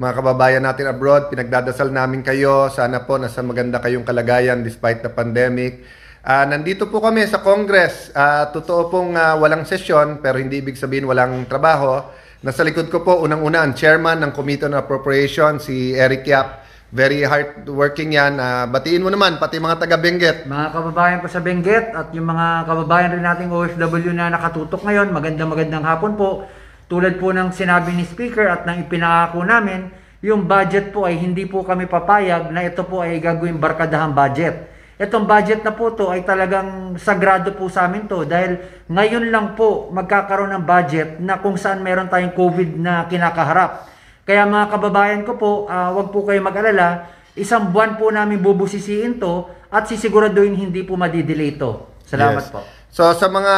Mga kababayan natin abroad, pinagdadasal namin kayo. Sana po nasa maganda kayong kalagayan despite the pandemic. Uh, nandito po kami sa Congress. Uh, totoo pong uh, walang sesyon pero hindi ibig sabihin walang trabaho. Nasa likod ko po unang-una ang chairman ng Committee on Appropriation, si Eric Yap. Very hardworking yan. Uh, batiin mo naman, pati mga taga Benguet. Mga kababayan ko sa Benguet at yung mga kababayan rin nating OFW na nakatutok ngayon, magandang magandang hapon po. Tulad po ng sinabi ni Speaker at ng ipinangako namin, yung budget po ay hindi po kami papayag na ito po ay gagawing barkadahang budget. Itong budget na po to ay talagang sagrado po sa amin to dahil ngayon lang po magkakaroon ng budget na kung saan meron tayong COVID na kinakaharap. Kaya mga kababayan ko po, uh, ah, wag po kayo mag-alala, isang buwan po namin bubusisiin to at sisiguraduhin hindi po madidelay to. Salamat yes. po. So sa mga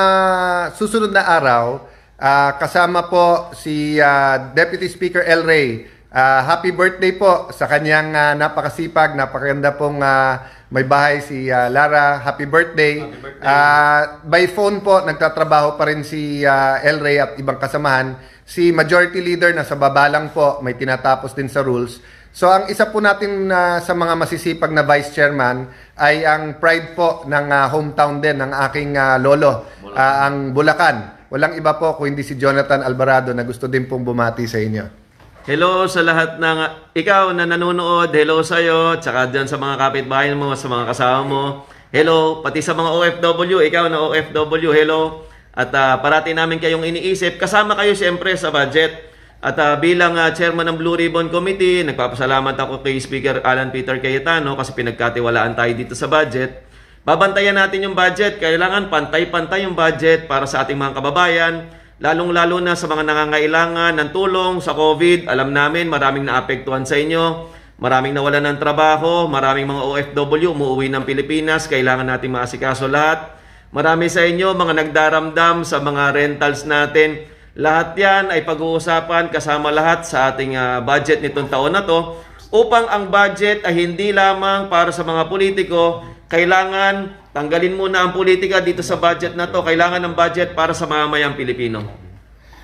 susunod na araw, Uh, kasama po si uh, Deputy Speaker El Rey. Uh, ah, happy birthday po sa kanyang uh, napakasipag, napakaganda pong uh, may bahay si uh, Lara. Happy birthday. Happy birthday. Uh, by phone po, nagtatrabaho pa rin si uh, El Rey at ibang kasamahan. Si Majority Leader nasa sa baba lang po, may tinatapos din sa rules. So ang isa po natin uh, sa mga masisipag na Vice Chairman ay ang pride po ng uh, hometown din ng aking uh, lolo, Uh, ang Bulacan. Walang iba po kundi si Jonathan Alvarado na gusto din pong bumati sa inyo. Hello sa lahat ng ikaw na nanonood. Hello sa iyo, tsaka diyan sa mga kapitbahay mo, sa mga kasama mo. Hello, pati sa mga OFW, ikaw na OFW, hello. At uh, parati namin kayong iniisip. Kasama kayo siyempre sa budget. At uh, bilang uh, chairman ng Blue Ribbon Committee, nagpapasalamat ako kay Speaker Alan Peter Cayetano kasi pinagkatiwalaan tayo dito sa budget. Babantayan natin yung budget. Kailangan pantay-pantay yung budget para sa ating mga kababayan. Lalong-lalo na sa mga nangangailangan ng tulong sa COVID. Alam namin, maraming naapektuhan sa inyo. Maraming nawalan ng trabaho. Maraming mga OFW umuwi ng Pilipinas. Kailangan natin maasikaso lahat. Marami sa inyo, mga nagdaramdam sa mga rentals natin. Lahat yan ay pag-uusapan kasama lahat sa ating uh, budget nitong taon na to upang ang budget ay hindi lamang para sa mga politiko kailangan tanggalin muna ang politika dito sa budget na to. Kailangan ng budget para sa mamayang Pilipino.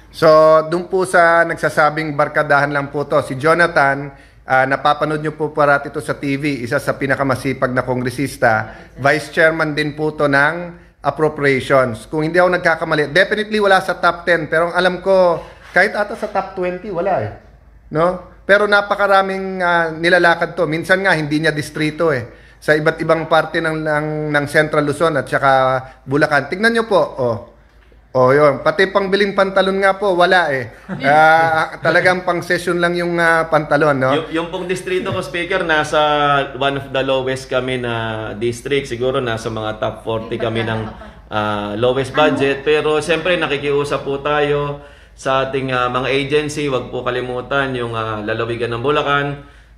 So, doon po sa nagsasabing barkadahan lang po to, si Jonathan, uh, napapanood nyo po parati ito sa TV, isa sa pinakamasipag na kongresista, vice chairman din po to ng appropriations. Kung hindi ako nagkakamali, definitely wala sa top 10, pero ang alam ko, kahit ata sa top 20, wala eh. No? Pero napakaraming uh, nilalakad to. Minsan nga, hindi niya distrito eh sa iba't ibang parte ng, ng, ng Central Luzon at saka Bulacan. Tingnan nyo po, oh. Oh, yun. Pati pang biling pantalon nga po, wala eh. Uh, talagang pang session lang yung uh, pantalon, no? Y- yung pong distrito ko, speaker, nasa one of the lowest kami na district. Siguro nasa mga top 40 kami ng uh, lowest ano? budget. Pero siyempre, nakikiusap po tayo sa ating uh, mga agency. Huwag po kalimutan yung uh, lalawigan ng Bulacan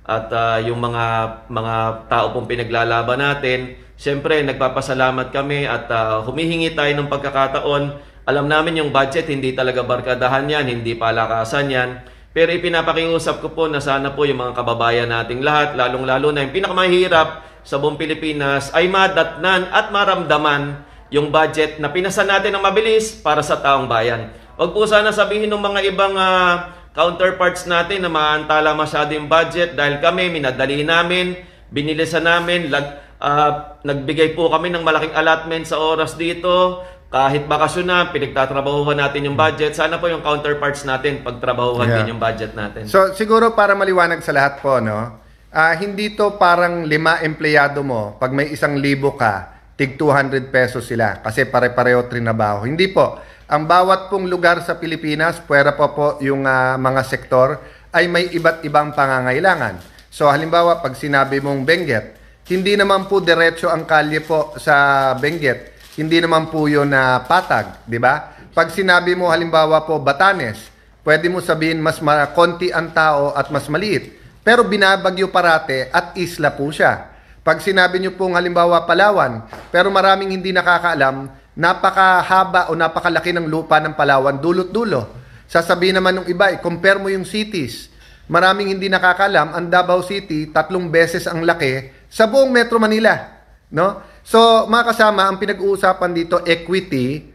at uh, yung mga mga tao pong pinaglalaban natin. syempre nagpapasalamat kami at uh, humihingi tayo ng pagkakataon. Alam namin yung budget, hindi talaga barkadahan yan, hindi palakasan yan. Pero ipinapakiusap ko po na sana po yung mga kababayan nating lahat, lalong-lalo na yung pinakamahirap sa buong Pilipinas, ay madatnan at maramdaman yung budget na pinasa natin ng mabilis para sa taong bayan. Huwag po sana sabihin ng mga ibang uh, counterparts natin na maantala masyado yung budget dahil kami, minadali namin, binilisan namin, lag, uh, nagbigay po kami ng malaking allotment sa oras dito. Kahit bakasyon na, pinagtatrabahuhan natin yung budget. Sana po yung counterparts natin, pagtrabahuhan yeah. din yung budget natin. So siguro para maliwanag sa lahat po, no? Uh, hindi to parang lima empleyado mo, pag may isang libo ka, tig 200 pesos sila kasi pare-pareho trinabaho. Hindi po. Ang bawat pong lugar sa Pilipinas, pwera po po yung uh, mga sektor, ay may iba't ibang pangangailangan. So halimbawa, pag sinabi mong Benguet, hindi naman po diretso ang kalye po sa Benguet. Hindi naman po yun na uh, patag, di ba? Pag sinabi mo halimbawa po Batanes, pwede mo sabihin mas ma- konti ang tao at mas maliit. Pero binabagyo parate at isla po siya. Pag sinabi nyo pong halimbawa Palawan, pero maraming hindi nakakaalam, napakahaba o napakalaki ng lupa ng Palawan, dulot-dulo. Sasabihin naman ng iba, eh, compare mo yung cities. Maraming hindi nakakalam, ang Davao City, tatlong beses ang laki sa buong Metro Manila. No? So, mga kasama, ang pinag-uusapan dito, equity,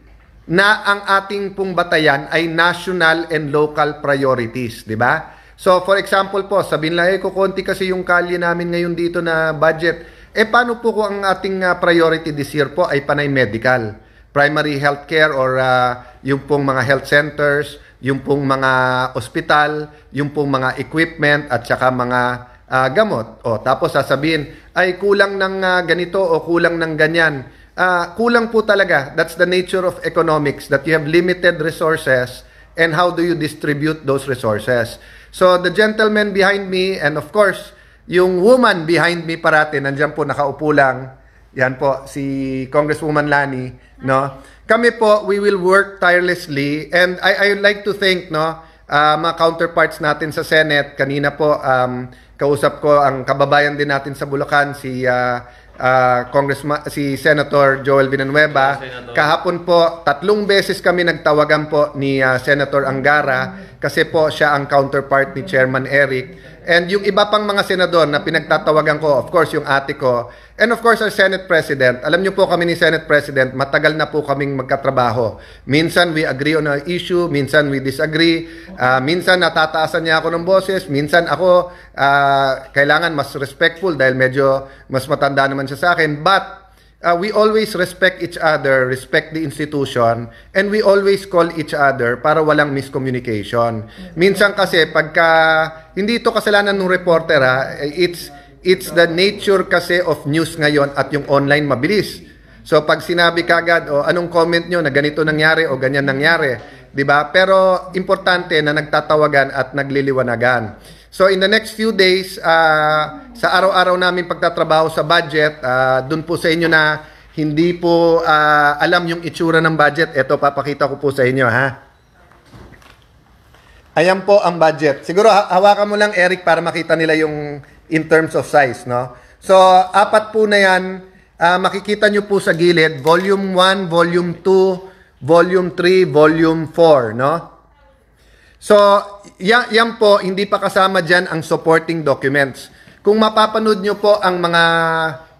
na ang ating pong batayan ay national and local priorities, di ba? So, for example po, sabihin lang, eh, kukunti kasi yung kalye namin ngayon dito na budget. Eh, paano po ko ang ating ah, priority this year po ay panay medical? primary healthcare or uh, yung pong mga health centers, yung pong mga ospital, yung pong mga equipment at saka mga uh, gamot. O tapos sasabihin, ay kulang ng uh, ganito o kulang ng ganyan. Uh, kulang po talaga. That's the nature of economics that you have limited resources and how do you distribute those resources. So the gentleman behind me and of course, yung woman behind me parati, nandiyan po nakaupo lang, yan po, si Congresswoman Lani, no? Kami po, we will work tirelessly and I, I would like to thank, no, uh, mga counterparts natin sa Senate. Kanina po, um, kausap ko ang kababayan din natin sa Bulacan, si uh, ah, uh, ah, Congressman, si Senator Joel Villanueva. Senator. Kahapon po, tatlong beses kami nagtawagan po ni uh, Senator Angara kasi po siya ang counterpart ni Chairman Eric. And yung iba pang mga senador na pinagtatawagan ko, of course, yung ate ko, and of course, our Senate President. Alam niyo po kami ni Senate President, matagal na po kaming magkatrabaho. Minsan we agree on our issue, minsan we disagree, uh, minsan natataasan niya ako ng boses, minsan ako uh, kailangan mas respectful dahil medyo mas matanda naman siya sa akin. But uh, we always respect each other, respect the institution, and we always call each other para walang miscommunication. Mm-hmm. Minsan kasi pagka hindi ito kasalanan ng reporter ha, eh, it's it's the nature kasi of news ngayon at yung online mabilis. So pag sinabi kagad o oh, anong comment niyo na ganito nangyari o ganyan nangyari, 'di ba? Pero importante na nagtatawagan at nagliliwanagan. So in the next few days, uh, sa araw-araw namin pagtatrabaho sa budget, uh, dun po sa inyo na hindi po uh, alam yung itsura ng budget. Ito, papakita ko po sa inyo ha. Ayan po ang budget. Siguro hawakan mo lang Eric para makita nila yung in terms of size. no So apat po na yan. Uh, makikita nyo po sa gilid, volume 1, volume 2, volume 3, volume 4, no? So, yan, yan po, hindi pa kasama dyan ang supporting documents. Kung mapapanood nyo po ang mga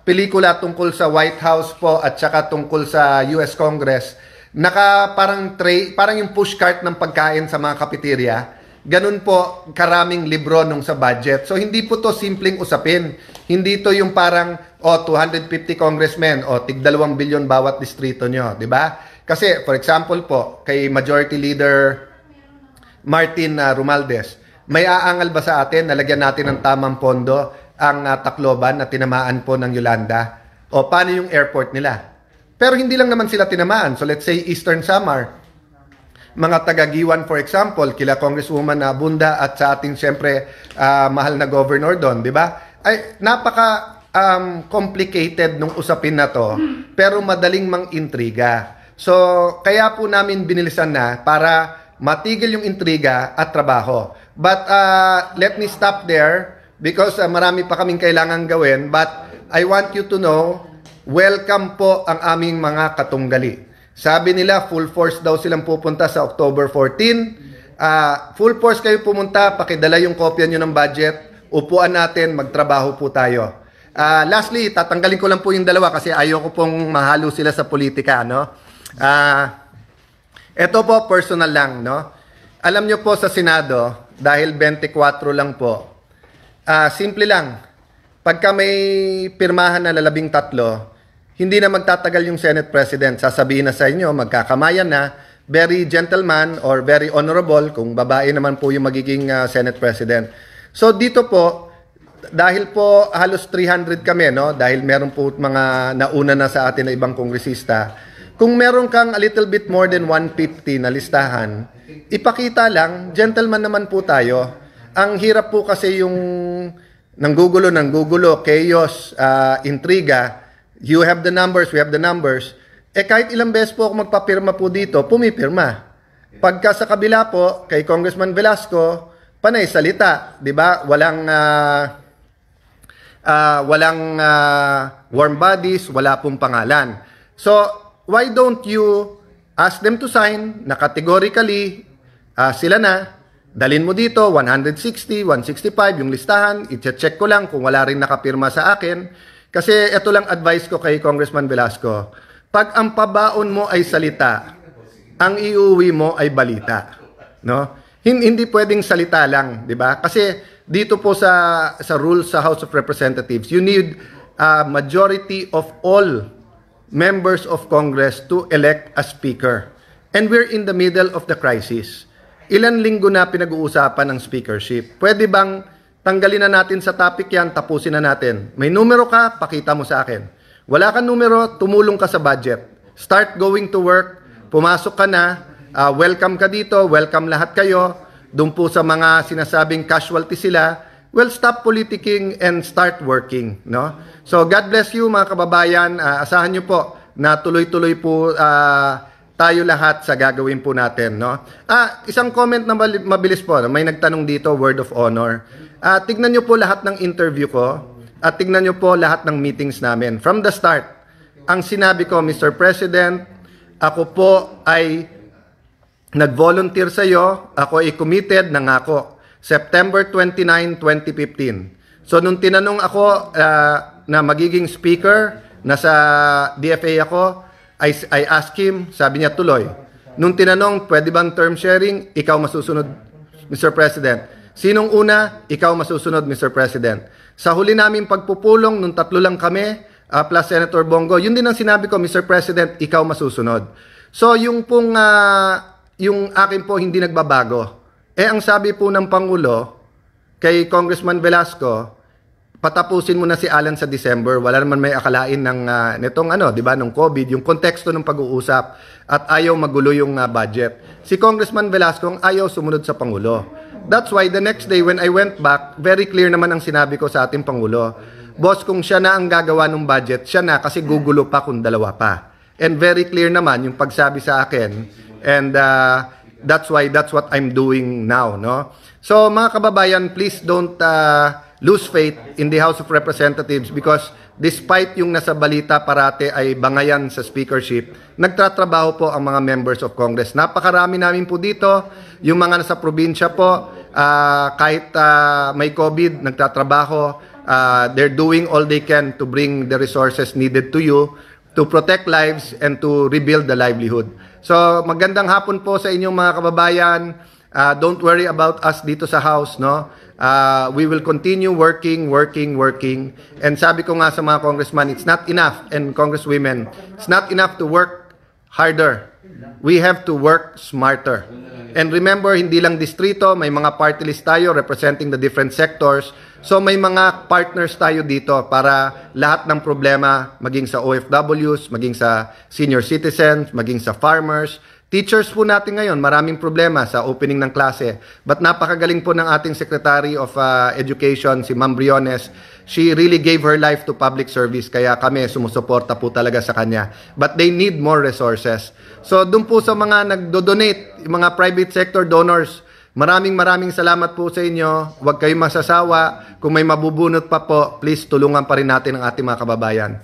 pelikula tungkol sa White House po at saka tungkol sa US Congress, naka parang tray, parang yung push cart ng pagkain sa mga kapiterya. Ganun po karaming libro nung sa budget. So hindi po to simpleng usapin. Hindi to yung parang oh 250 congressmen o oh, tig 2 bilyon bawat distrito nyo, di ba? Kasi for example po kay Majority Leader Martin uh, Romaldes. May aangal ba sa atin nalagyan natin ng tamang pondo ang uh, Tacloban na tinamaan po ng Yolanda? O paano yung airport nila? Pero hindi lang naman sila tinamaan. So let's say Eastern Samar, mga taga-Giwan for example, kila Congresswoman na ah, Bunda at sa ating siyempre uh, mahal na governor doon, di ba? Ay napaka um, complicated nung usapin na to, pero madaling mang intriga. So kaya po namin binilisan na para matigil yung intriga at trabaho. But uh, let me stop there because uh, marami pa kaming kailangan gawin. But I want you to know, welcome po ang aming mga katunggali. Sabi nila, full force daw silang pupunta sa October 14. Uh, full force kayo pumunta, pakidala yung kopya nyo ng budget. Upuan natin, magtrabaho po tayo. Uh, lastly, tatanggalin ko lang po yung dalawa kasi ayoko pong mahalo sila sa politika. No? Uh, ito po, personal lang, no? Alam nyo po sa Senado, dahil 24 lang po, uh, simple lang, pagka may pirmahan na lalabing tatlo, hindi na magtatagal yung Senate President. Sasabihin na sa inyo, magkakamayan na, very gentleman or very honorable, kung babae naman po yung magiging uh, Senate President. So dito po, dahil po halos 300 kami, no? dahil meron po mga nauna na sa atin na ibang kongresista, kung meron kang a little bit more than 150 na listahan, ipakita lang, gentleman naman po tayo. Ang hirap po kasi yung nanggugulo, nanggugulo, chaos, uh, intriga. You have the numbers, we have the numbers. Eh kahit ilang beses po ako magpapirma po dito, pumipirma. Pagka sa kabila po, kay Congressman Velasco, panay salita, 'di ba? Walang uh, uh, walang uh, warm bodies, wala pong pangalan. So, why don't you ask them to sign na categorically uh, ah, sila na, dalin mo dito, 160, 165, yung listahan, i-check ko lang kung wala rin nakapirma sa akin. Kasi ito lang advice ko kay Congressman Velasco. Pag ang pabaon mo ay salita, ang iuwi mo ay balita. No? Hindi pwedeng salita lang, di ba? Kasi dito po sa sa rules sa House of Representatives, you need a majority of all members of Congress to elect a speaker. And we're in the middle of the crisis. Ilan linggo na pinag-uusapan ang speakership. Pwede bang tanggalin na natin sa topic yan, tapusin na natin. May numero ka, pakita mo sa akin. Wala kang numero, tumulong ka sa budget. Start going to work, pumasok ka na, uh, welcome ka dito, welcome lahat kayo. Doon po sa mga sinasabing casualty sila, well, stop politicking and start working. No? So, God bless you mga kababayan. Uh, asahan niyo po na tuloy-tuloy po uh, tayo lahat sa gagawin po natin. No? Ah, isang comment na mabilis po. May nagtanong dito, word of honor. Ah, tignan niyo po lahat ng interview ko at tignan niyo po lahat ng meetings namin. From the start, ang sinabi ko, Mr. President, ako po ay nag-volunteer sa iyo, ako ay committed, nangako September 29, 2015. So nung tinanong ako uh, na magiging speaker, nasa DFA ako, I, I asked him, sabi niya tuloy. Nung tinanong, pwede bang term sharing? Ikaw masusunod, Mr. President. Sinong una? Ikaw masusunod, Mr. President. Sa huli namin pagpupulong, nung tatlo lang kami, uh, plus Senator Bongo, yun din ang sinabi ko, Mr. President, ikaw masusunod. So yung pong, uh, yung akin po hindi nagbabago. Eh ang sabi po ng Pangulo kay Congressman Velasco, patapusin mo na si Alan sa December. Wala naman may akalain ng uh, nitong ano, 'di ba, nung COVID, yung konteksto ng pag-uusap at ayaw magulo yung uh, budget. Si Congressman Velasco ang ayaw sumunod sa pangulo. That's why the next day when I went back, very clear naman ang sinabi ko sa ating pangulo. Boss, kung siya na ang gagawa ng budget, siya na kasi gugulo pa kung dalawa pa. And very clear naman yung pagsabi sa akin. And uh, that's why that's what I'm doing now, no? So mga kababayan, please don't uh, lose faith in the House of Representatives because despite yung nasa balita parate ay bangayan sa speakership, nagtatrabaho po ang mga members of Congress. Napakarami namin po dito, yung mga nasa probinsya po, uh, kahit uh, may COVID, nagtatrabaho, uh, they're doing all they can to bring the resources needed to you to protect lives and to rebuild the livelihood. So, magandang hapon po sa inyong mga kababayan. Uh, don't worry about us dito sa house, no? Uh, we will continue working, working, working. And sabi ko nga sa mga congressman, it's not enough, and congresswomen, it's not enough to work harder. We have to work smarter. And remember, hindi lang distrito, may mga party list tayo representing the different sectors. So may mga partners tayo dito para lahat ng problema, maging sa OFWs, maging sa senior citizens, maging sa farmers, Teachers po natin ngayon, maraming problema sa opening ng klase. But napakagaling po ng ating Secretary of uh, Education, si Ma'am Briones. She really gave her life to public service, kaya kami sumusuporta po talaga sa kanya. But they need more resources. So doon po sa mga nagdo-donate, mga private sector donors, maraming maraming salamat po sa inyo. Huwag kayong masasawa. Kung may mabubunot pa po, please tulungan pa rin natin ang ating mga kababayan.